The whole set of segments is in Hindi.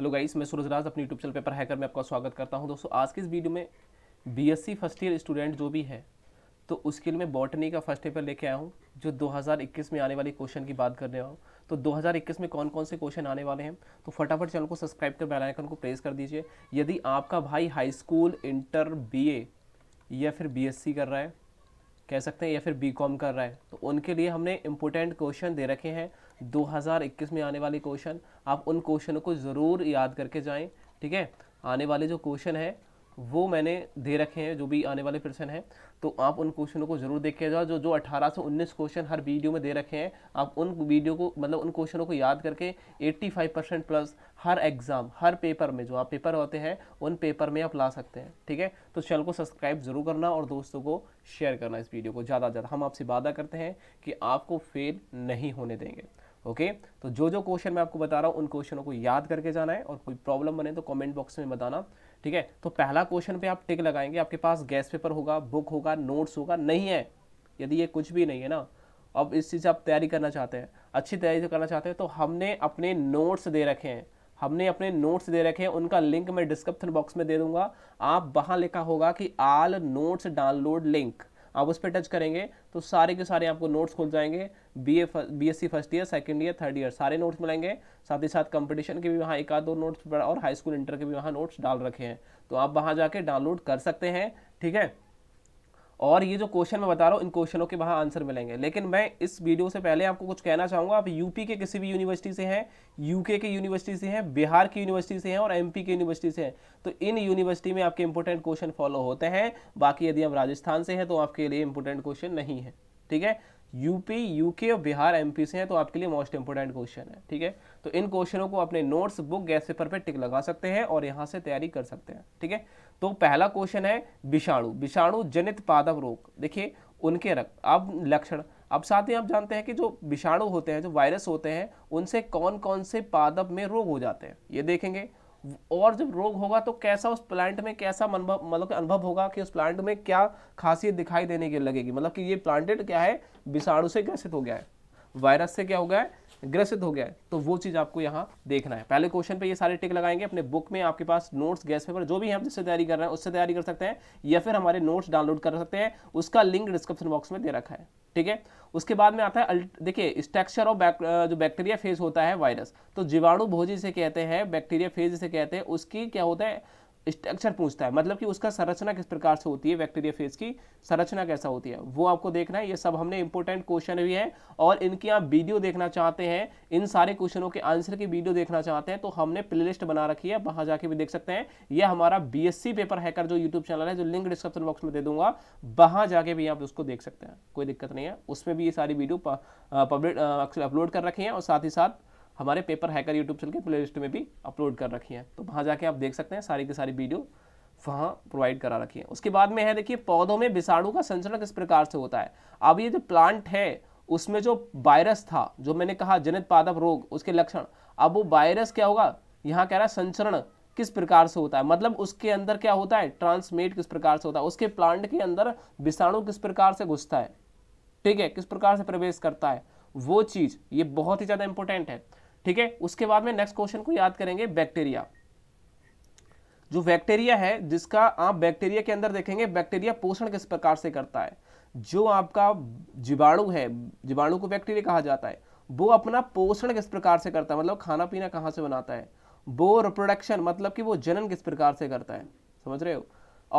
हेलो गाइस मैं सूरज राज अपने यूट्यूब चैनल पेपर हैकर में आपका स्वागत करता हूं दोस्तों आज के इस वीडियो में बीएससी फर्स्ट ईयर स्टूडेंट जो भी है तो उसके लिए मैं बॉटनी का फर्स्ट पेपर लेके आया हूं जो 2021 में आने वाले क्वेश्चन की बात करने वाला हूँ तो 2021 में कौन कौन से क्वेश्चन आने वाले हैं तो फटाफट चैनल को सब्सक्राइब कर बेलाइकन को प्रेस कर दीजिए यदि आपका भाई हाई स्कूल इंटर बी या फिर बी कर रहा है कह सकते हैं या फिर बी कर रहा है तो उनके लिए हमने इम्पोर्टेंट क्वेश्चन दे रखे हैं 2021 में आने वाले क्वेश्चन आप उन क्वेश्चनों को ज़रूर याद करके जाएं ठीक है आने वाले जो क्वेश्चन है वो मैंने दे रखे हैं जो भी आने वाले प्रश्न हैं तो आप उन क्वेश्चनों को जरूर देख के जाओ जो जो 18 से 19 क्वेश्चन हर वीडियो में दे रखे हैं आप उन वीडियो को मतलब उन क्वेश्चनों को याद करके 85 परसेंट प्लस हर एग्ज़ाम हर पेपर में जो आप पेपर होते हैं उन पेपर में आप ला सकते हैं ठीक है तो चैनल को सब्सक्राइब जरूर करना और दोस्तों को शेयर करना इस वीडियो को ज़्यादा से ज़्यादा हम आपसे वादा करते हैं कि आपको फेल नहीं होने देंगे ओके तो जो जो क्वेश्चन मैं आपको बता रहा हूँ उन क्वेश्चनों को याद करके जाना है और कोई प्रॉब्लम बने तो कमेंट बॉक्स में बताना ठीक है तो पहला क्वेश्चन पे आप टिक लगाएंगे आपके पास गैस पेपर होगा बुक होगा नोट्स होगा नहीं है यदि ये कुछ भी नहीं है ना अब इस चीज़ आप तैयारी करना चाहते हैं अच्छी तैयारी करना चाहते हैं तो हमने अपने नोट्स दे रखे हैं हमने अपने नोट्स दे रखे हैं उनका लिंक मैं डिस्क्रिप्शन बॉक्स में दे दूंगा आप वहाँ लिखा होगा कि आल नोट्स डाउनलोड लिंक आप उस पर टच करेंगे तो सारे के सारे आपको नोट्स खुल जाएंगे B A B S C first year second year third year सारे नोट्स मिलेंगे साथ ही साथ कंपटीशन के भी वहाँ एक आध दो नोट्स और हाई स्कूल इंटर के भी वहाँ नोट्स डाल रखे हैं तो आप वहाँ जाके डाउनलोड कर सकते हैं ठीक है और ये जो क्वेश्चन मैं बता रहा हूँ इन क्वेश्चनों के वहाँ आंसर मिलेंगे लेकिन मैं इस वीडियो से पहले आपको कुछ कहना चाहूँगा आप यूपी के किसी भी यूनिवर्सिटी से हैं यूके के यूनिवर्सिटी से हैं बिहार की यूनिवर्सिटी से हैं और एमपी के यूनिवर्सिटी से हैं तो इन यूनिवर्सिटी में आपके इंपोर्टेंट क्वेश्चन फॉलो होते हैं बाकी यदि आप राजस्थान से हैं तो आपके लिए इंपोर्टेंट क्वेश्चन नहीं है ठीक है यूपी यूके और बिहार एमपी से हैं तो आपके लिए मोस्ट इंपोर्टेंट क्वेश्चन है ठीक है तो इन क्वेश्चनों को अपने नोट्स बुक गैस पेपर पर टिक लगा सकते हैं और यहाँ से तैयारी कर सकते हैं ठीक है तो पहला क्वेश्चन है विषाणु विषाणु जनित पादप रोग देखिए उनके रक्त अब लक्षण अब साथ ही आप जानते हैं कि जो विषाणु होते हैं जो वायरस होते हैं उनसे कौन कौन से पादप में रोग हो जाते हैं ये देखेंगे और जब रोग होगा तो कैसा उस प्लांट में कैसा मतलब अनुभव होगा कि उस प्लांट में क्या खासियत दिखाई देने की लगेगी मतलब कि ये प्लांटेड क्या है विषाणु से ग्रसित हो गया है वायरस से क्या हो गया है ग्रसित हो गया है तो वो चीज़ आपको यहाँ देखना है पहले क्वेश्चन पे ये सारे टिक लगाएंगे अपने बुक में आपके पास नोट्स गैस पेपर जो भी हम आप जिससे तैयारी कर रहे हैं उससे तैयारी कर सकते हैं या फिर हमारे नोट्स डाउनलोड कर सकते हैं उसका लिंक डिस्क्रिप्शन बॉक्स में दे रखा है ठीक है उसके बाद में आता है देखिए स्ट्रक्चर ऑफ जो बैक्टीरिया फेज होता है वायरस तो जीवाणु भोजी से कहते हैं बैक्टीरिया फेज जिसे कहते हैं उसकी क्या होता है स्ट्रक्चर पूछता है मतलब कि उसका संरचना किस प्रकार से होती है बैक्टीरिया फेज की संरचना कैसा होती है वो आपको देखना है ये सब हमने इंपॉर्टेंट क्वेश्चन भी है और इनकी आप वीडियो देखना चाहते हैं इन सारे क्वेश्चनों के आंसर की वीडियो देखना चाहते हैं तो हमने प्लेलिस्ट बना रखी है वहां जाके भी देख सकते हैं यह हमारा बी पेपर हैकर जो यूट्यूब चैनल है जो लिंक डिस्क्रिप्शन बॉक्स में दे दूंगा वहां जाके भी आप उसको देख सकते हैं कोई दिक्कत नहीं है उसमें भी ये सारी वीडियो पब्लिक अपलोड कर रखी है और साथ ही साथ हमारे पेपर हैकर यूट्यूब चैनल के लिस्ट में भी अपलोड कर रखी हैं तो वहाँ जाके आप देख सकते हैं सारी की सारी वीडियो वहाँ प्रोवाइड करा रखी है उसके बाद में है देखिए पौधों में विषाणु का संचरण किस प्रकार से होता है अब ये जो प्लांट है उसमें जो वायरस था जो मैंने कहा जनित पादप रोग उसके लक्षण अब वो वायरस क्या होगा यहाँ कह रहा है संचरण किस प्रकार से होता है मतलब उसके अंदर क्या होता है ट्रांसमेट किस प्रकार से होता है उसके प्लांट के अंदर विषाणु किस प्रकार से घुसता है ठीक है किस प्रकार से प्रवेश करता है वो चीज़ ये बहुत ही ज़्यादा इंपॉर्टेंट है ठीक है उसके बाद में नेक्स्ट क्वेश्चन को याद करेंगे बैक्टीरिया जो बैक्टीरिया है जिसका आप बैक्टीरिया के अंदर देखेंगे बैक्टीरिया पोषण किस प्रकार से करता है जो आपका जीवाणु है जीवाणु को बैक्टीरिया कहा जाता है वो अपना पोषण किस प्रकार से करता है मतलब खाना पीना कहाँ से बनाता है वो रिप्रोडक्शन मतलब कि वो जनन किस प्रकार से करता है समझ रहे हो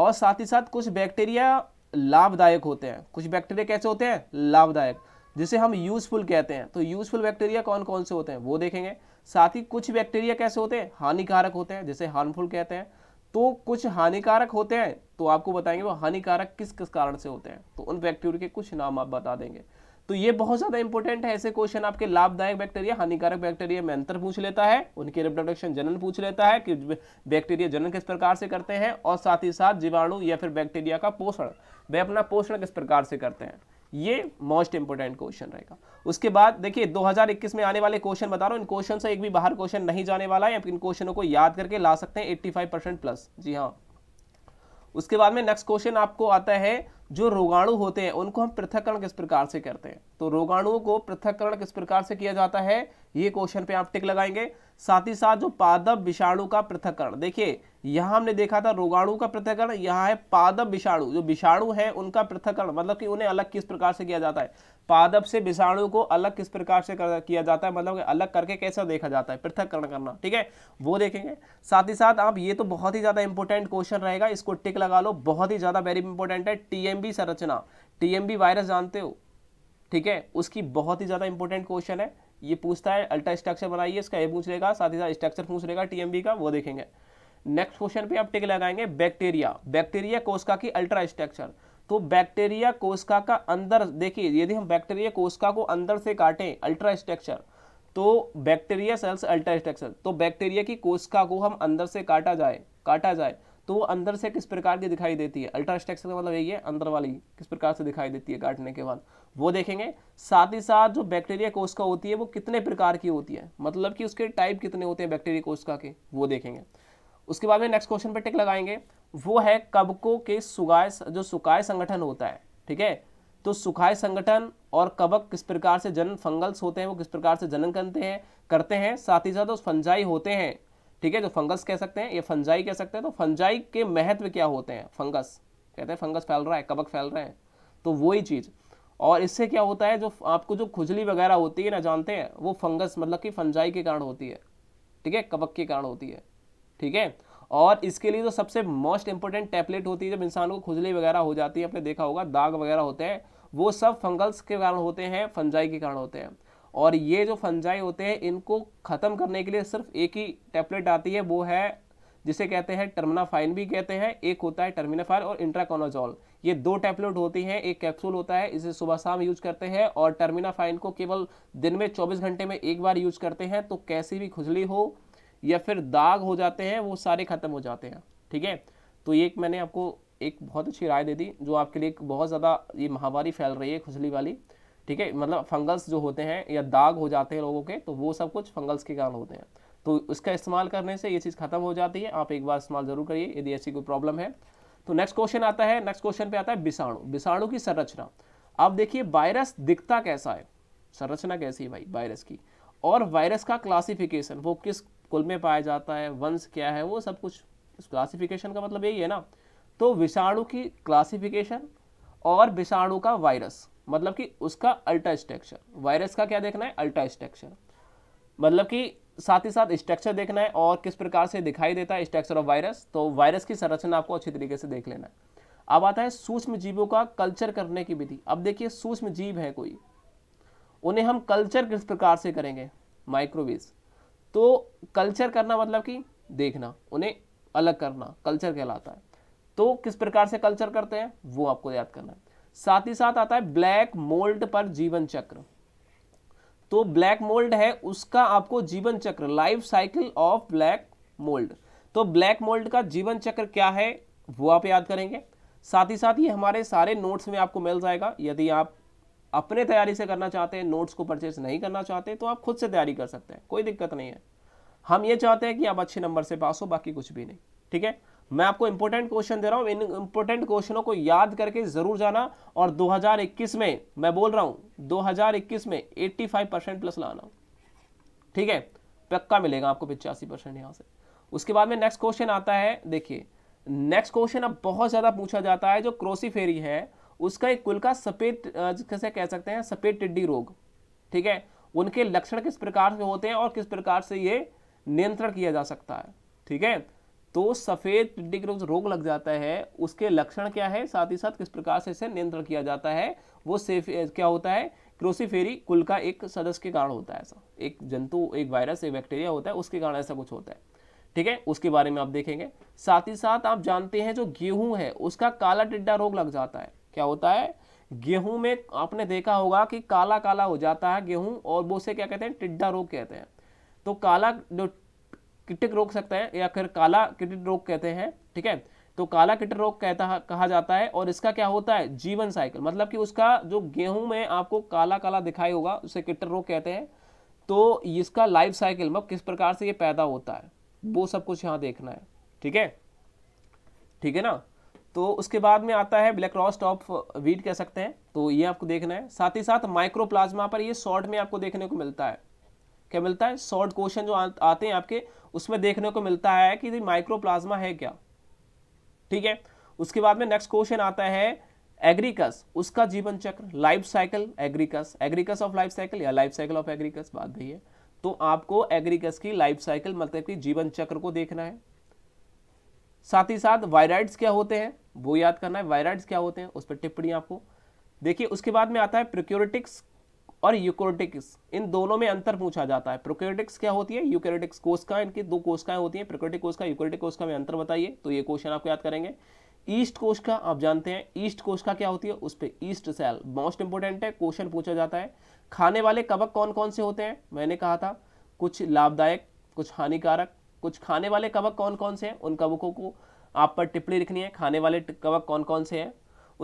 और साथ ही साथ कुछ बैक्टीरिया लाभदायक होते हैं कुछ बैक्टीरिया कैसे होते हैं लाभदायक जिसे हम यूजफुल कहते हैं तो यूजफुल बैक्टीरिया कौन कौन से होते हैं वो देखेंगे साथ ही कुछ बैक्टीरिया कैसे होते हैं हानिकारक होते हैं जिसे हार्मफुल कहते हैं तो कुछ हानिकारक होते हैं तो आपको बताएंगे वो हानिकारक किस किस कारण से होते हैं तो उन बैक्टीरिया के कुछ नाम आप बता देंगे तो ये बहुत ज़्यादा इंपॉर्टेंट है ऐसे क्वेश्चन आपके लाभदायक बैक्टीरिया हानिकारक बैक्टीरिया में अंतर पूछ लेता है उनके रिप्रोडक्शन जनन पूछ लेता है कि बैक्टीरिया जनन किस प्रकार से करते हैं और साथ ही साथ जीवाणु या फिर बैक्टीरिया का पोषण वे अपना पोषण किस प्रकार से करते हैं ये मोस्ट इंपॉर्टेंट क्वेश्चन रहेगा उसके बाद देखिए 2021 में आने वाले क्वेश्चन बता रहा हूँ इन क्वेश्चन से एक भी बाहर क्वेश्चन नहीं जाने वाला है इन क्वेश्चनों को याद करके ला सकते हैं 85 परसेंट प्लस जी हाँ उसके बाद में नेक्स्ट क्वेश्चन आपको आता है जो रोगाणु होते हैं उनको हम पृथककरण किस प्रकार से करते हैं तो रोगाणुओं को पृथककरण किस प्रकार से किया जाता है ये क्वेश्चन पे आप टिक लगाएंगे साथ ही साथ जो पादप विषाणु का पृथककरण देखिए यहाँ हमने देखा था रोगाणु का पृथककरण यहाँ है पादप विषाणु जो विषाणु है उनका पृथककरण मतलब कि उन्हें अलग किस प्रकार से किया जाता है पादप से विषाणु को अलग किस प्रकार से कर, किया जाता है मतलब अलग करके कैसा देखा जाता है पृथककरण करना ठीक है वो देखेंगे साथ ही साथ आप ये तो बहुत ही ज़्यादा इंपॉर्टेंट क्वेश्चन रहेगा इसको टिक लगा लो बहुत ही ज़्यादा वेरी इंपॉर्टेंट है टीएमबी संरचना टीएमबी वायरस जानते हो ठीक है उसकी बहुत ही ज़्यादा इंपॉर्टेंट क्वेश्चन है ये पूछता है अल्ट्रा स्ट्रक्चर बनाइए इसका ये पूछ लेगा साथ ही साथ स्ट्रक्चर पूछ लेगा टीएमबी का वो देखेंगे नेक्स्ट क्वेश्चन पे आप टिक लगाएंगे बैक्टीरिया बैक्टीरिया कोशिका की अल्ट्रा स्ट्रक्चर तो बैक्टीरिया कोशिका का अंदर देखिए यदि हम बैक्टीरिया कोशिका को अंदर से काटें अल्ट्रा स्ट्रक्चर तो बैक्टीरिया सेल्स अल्ट्रा स्ट्रक्चर तो बैक्टीरिया की कोशिका को हम अंदर से काटा जाए काटा जाए तो वो अंदर से किस प्रकार की दिखाई देती है अल्ट्रा स्ट्रक्चर का मतलब यही है अंदर वाली किस प्रकार से दिखाई देती है काटने के बाद वो देखेंगे साथ ही साथ जो बैक्टीरिया कोशिका होती है वो कितने प्रकार की होती है मतलब कि उसके टाइप कितने होते हैं बैक्टीरिया कोशिका के वो देखेंगे उसके बाद में नेक्स्ट क्वेश्चन पर टिक लगाएंगे वो है कबकों के सुगाय जो सुकाय संगठन होता है ठीक है तो सुखाय संगठन और कबक किस प्रकार से जन फंगल्स होते हैं वो किस प्रकार से जनन करते हैं करते हैं साथ ही साथ फंजाई होते हैं ठीक है जो फंगस कह सकते हैं ये फंजाई कह सकते हैं तो फंजाई के महत्व क्या होते हैं फंगस कहते हैं फंगस फैल रहा है कबक फैल रहे हैं तो वही चीज़ और इससे क्या होता है जो आपको जो खुजली वगैरह होती है ना जानते हैं वो फंगस मतलब कि फंजाई के कारण होती है ठीक है कबक के कारण होती है ठीक है और इसके लिए जो सबसे मोस्ट इंपॉर्टेंट टैबलेट होती है जब इंसान को खुजली वगैरह हो जाती है आपने देखा होगा दाग वगैरह होते हैं वो सब फंगल्स के कारण होते हैं फंजाई के कारण होते हैं और ये जो फंजाई होते हैं इनको ख़त्म करने के लिए सिर्फ एक ही टैबलेट आती है वो है जिसे कहते हैं टर्मिनाफाइन भी कहते हैं एक होता है टर्मिनाफाइन और इंट्राकोनाजॉल ये दो टैबलेट होती हैं एक कैप्सूल होता है इसे सुबह शाम यूज करते हैं और टर्मिनाफाइन को केवल दिन में 24 घंटे में एक बार यूज करते हैं तो कैसी भी खुजली हो या फिर दाग हो जाते हैं वो सारे ख़त्म हो जाते हैं ठीक है तो ये एक मैंने आपको एक बहुत अच्छी राय दे दी जो आपके लिए बहुत ज़्यादा ये महामारी फैल रही है खुजली वाली ठीक है मतलब फंगल्स जो होते हैं या दाग हो जाते हैं लोगों के तो वो सब कुछ फंगल्स के कारण होते हैं तो उसका इस्तेमाल करने से ये चीज़ खत्म हो जाती है आप एक बार इस्तेमाल ज़रूर करिए यदि ऐसी कोई प्रॉब्लम है तो नेक्स्ट क्वेश्चन आता है नेक्स्ट क्वेश्चन पे आता है विषाणु विषाणु की संरचना अब देखिए वायरस दिखता कैसा है संरचना कैसी है भाई वायरस की और वायरस का क्लासिफिकेशन वो किस कुल में पाया जाता है वंश क्या है वो सब कुछ इस क्लासिफिकेशन का मतलब यही है ना तो विषाणु की क्लासिफिकेशन और विषाणु का वायरस मतलब कि उसका अल्ट्रा स्ट्रक्चर वायरस का क्या देखना है अल्ट्रा स्ट्रक्चर मतलब कि साथ ही साथ स्ट्रक्चर देखना है और किस प्रकार से दिखाई देता है स्ट्रक्चर ऑफ वायरस तो वायरस की संरचना आपको अच्छी तरीके से देख लेना है अब आता है सूक्ष्म जीवों का कल्चर करने की विधि अब देखिए सूक्ष्म जीव है कोई उन्हें हम कल्चर किस प्रकार से करेंगे माइक्रोवेव तो कल्चर करना मतलब कि देखना उन्हें अलग करना कल्चर कहलाता है तो किस प्रकार से कल्चर करते हैं वो आपको याद करना है साथ ही साथ आता है ब्लैक मोल्ड पर जीवन चक्र तो ब्लैक मोल्ड है उसका आपको जीवन चक्र life cycle of black mould तो ब्लैक मोल्ड का जीवन चक्र क्या है वो आप याद करेंगे साथ ही साथ ये हमारे सारे नोट्स में आपको मिल जाएगा यदि आप अपने तैयारी से करना चाहते हैं नोट्स को परचेज नहीं करना चाहते तो आप खुद से तैयारी कर सकते हैं कोई दिक्कत नहीं है हम ये चाहते हैं कि आप अच्छे नंबर से पास हो बाकी कुछ भी नहीं ठीक है मैं आपको इंपोर्टेंट क्वेश्चन दे रहा हूं इन इंपोर्टेंट क्वेश्चनों को याद करके जरूर जाना और 2021 में मैं बोल रहा हूं 2021 में 85 परसेंट प्लस लाना ठीक है पक्का मिलेगा आपको पिचासी परसेंट यहां से उसके बाद में नेक्स्ट क्वेश्चन आता है देखिए नेक्स्ट क्वेश्चन अब बहुत ज़्यादा पूछा जाता है जो क्रोसी है उसका एक कुल का सफेद जिसे कह सकते हैं सफेद टिड्डी रोग ठीक है उनके लक्षण किस प्रकार से होते हैं और किस प्रकार से ये नियंत्रण किया जा सकता है ठीक है तो सफ़ेद टिड्डी रोग रोग लग जाता है उसके लक्षण क्या है साथ ही साथ किस प्रकार से इसे नियंत्रण किया जाता है वो सेफ क्या होता है क्रोसीफेरी कुल का एक सदस्य के कारण होता है ऐसा एक जंतु एक वायरस एक बैक्टीरिया होता है उसके कारण ऐसा कुछ होता है ठीक है उसके बारे में आप देखेंगे साथ ही साथ आप जानते हैं जो गेहूं है उसका काला टिड्डा रोग लग जाता है क्या होता है गेहूं में आपने देखा होगा कि काला काला हो जाता है गेहूं और वो उसे क्या कहते हैं टिड्डा रोग कहते हैं तो काला जो किटिक रोग सकते हैं या फिर काला किटिक रोग कहते हैं ठीक है तो काला किट रोग कहता कहा जाता है और इसका क्या होता है जीवन साइकिल मतलब कि उसका जो गेहूं में आपको काला काला दिखाई होगा उसे किट रोग कहते हैं तो इसका लाइफ साइकिल मतलब किस प्रकार से ये पैदा होता है वो सब कुछ यहाँ देखना है ठीक है ठीक है ना तो उसके बाद में आता है ब्लैक रॉस्ट ऑफ वीट कह सकते हैं तो ये आपको देखना है साथ ही साथ माइक्रोप्लाज्मा पर ये शॉर्ट में आपको देखने को मिलता है क्या मिलता है शॉर्ट क्वेश्चन जो आते हैं आपके उसमें देखने को मिलता है कि माइक्रोप्लाज्मा है क्या ठीक है उसके बाद में नेक्स्ट क्वेश्चन आता है एग्रीकस उसका जीवन चक्र life cycle Agaricus Agaricus of life cycle या लाइफ साइकिल ऑफ एग्रीकस बात नहीं है तो आपको एग्रीकस की लाइफ साइकिल मतलब कि जीवन चक्र को देखना है साथ ही साथ वायराइड्स क्या होते हैं वो याद करना है वायराइड्स क्या होते हैं उस पर टिप्पणी आपको देखिए उसके बाद में आता है प्रोक्योरिटिक्स और यूक्रोटिक्स इन दोनों में अंतर पूछा जाता है प्रोक्योरिटिक्स क्या होती है यूक्रोटिक्स कोशिका इनकी दो कोशिकाएं होती हैं प्रोक्योरेटिक कोशिका यूक्रोटिक कोशिका में अंतर बताइए तो ये क्वेश्चन आपको याद करेंगे ईस्ट कोशिका आप जानते हैं ईस्ट कोशिका क्या होती है उस पर ईस्ट सेल मोस्ट इंपोर्टेंट है क्वेश्चन पूछा जाता है खाने वाले कवक कौन कौन से होते हैं मैंने कहा था कुछ लाभदायक कुछ हानिकारक कुछ खाने वाले कवक कौन कौन से हैं उन कवकों को आप पर टिप्पणी लिखनी है खाने वाले कवक कौन कौन से हैं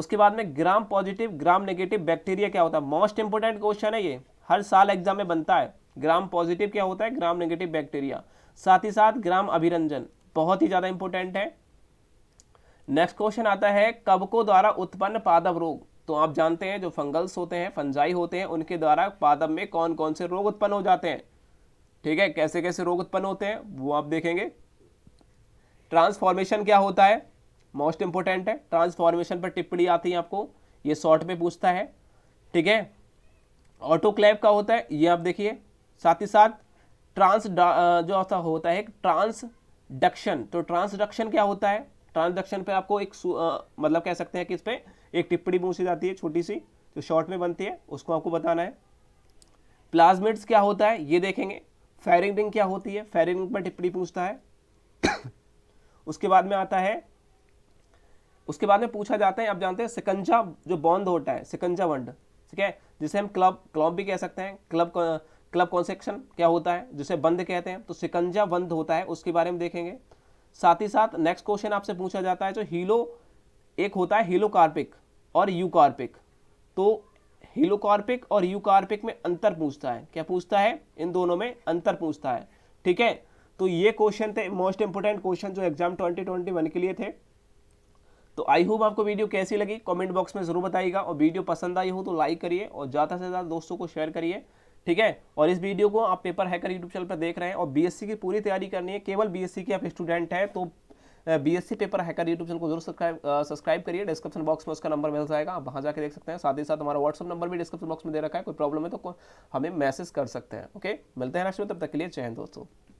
उसके बाद में gram positive gram negative bacteria क्या होता है मोस्ट इंपोर्टेंट क्वेश्चन है ये हर साल एग्जाम में बनता है ग्राम पॉजिटिव क्या होता है ग्राम नेगेटिव बैक्टीरिया साथ ही साथ ग्राम अभिरंजन बहुत ही ज़्यादा इंपॉर्टेंट है नेक्स्ट क्वेश्चन आता है कवकों द्वारा उत्पन्न पादप रोग तो आप जानते हैं जो फंगल्स होते हैं फंजाई होते हैं उनके द्वारा पादप में कौन कौन से रोग उत्पन्न हो जाते हैं ठीक है कैसे कैसे रोग उत्पन्न होते हैं वो आप देखेंगे ट्रांसफॉर्मेशन क्या होता है मोस्ट इंपॉर्टेंट है ट्रांसफॉर्मेशन पर टिप्पणी आती है आपको ये शॉर्ट में पूछता है ठीक है ऑटो का होता है ये आप देखिए साथ ही साथ ट्रांस जो होता होता है ट्रांसडक्शन तो ट्रांसडक्शन क्या होता है ट्रांसडक्शन पे आपको एक आ, मतलब कह सकते हैं कि इस पर एक टिप्पणी पूछी जाती है छोटी सी जो शॉर्ट में बनती है उसको आपको बताना है प्लाज्मिड्स क्या होता है ये देखेंगे फेरिंग रिंग क्या होती है फेरिंग रिंग पर टिप्पणी पूछता है उसके बाद में आता है उसके बाद में पूछा जाता है आप जानते हैं सिकंजा जो बॉन्ड होता है सिकंजा वंड ठीक है जिसे हम क्लब क्लब भी कह सकते हैं क्लब क्लब कॉन्सेक्शन क्या होता है जिसे बंद कहते हैं तो सिकंजा बंद होता है उसके बारे में देखेंगे साथ ही साथ नेक्स्ट क्वेश्चन आपसे पूछा जाता है जो हीलो एक होता है हीलोकार्पिक और यूकार्पिक तो हीलोकार्पिक और यूकार्पिक में अंतर पूछता है क्या पूछता है इन दोनों में अंतर पूछता है ठीक है तो ये क्वेश्चन थे मोस्ट इंपोर्टेंट क्वेश्चन जो एग्जाम ट्वेंटी ट्वेंटी वन के लिए थे तो आई होप आपको वीडियो कैसी लगी कमेंट बॉक्स में ज़रूर बताइएगा और वीडियो पसंद आई हो तो लाइक करिए और ज़्यादा से ज़्यादा दोस्तों को शेयर करिए ठीक है और इस वीडियो को आप पेपर हैकर यूट्यूब चैनल पर देख रहे हैं और बीएससी की पूरी तैयारी करनी है केवल बीएससी के आप स्टूडेंट हैं तो BSc paper hacker YouTube channel को जरूर सब्सक्राइब सब्सक्राइब करिए डिस्क्रिप्शन बॉक्स में उसका नंबर मिल जाएगा आप वहाँ जाकर देख सकते हैं साथ ही साथ हमारा व्हाट्सअप नंबर भी डिस्क्रिप्शन बॉक्स में दे रखा है कोई प्रॉब्लम है तो हमें मैसेज कर सकते हैं ओके मिलते हैं राष्ट्र में तब तक के लिए चयन दोस्तों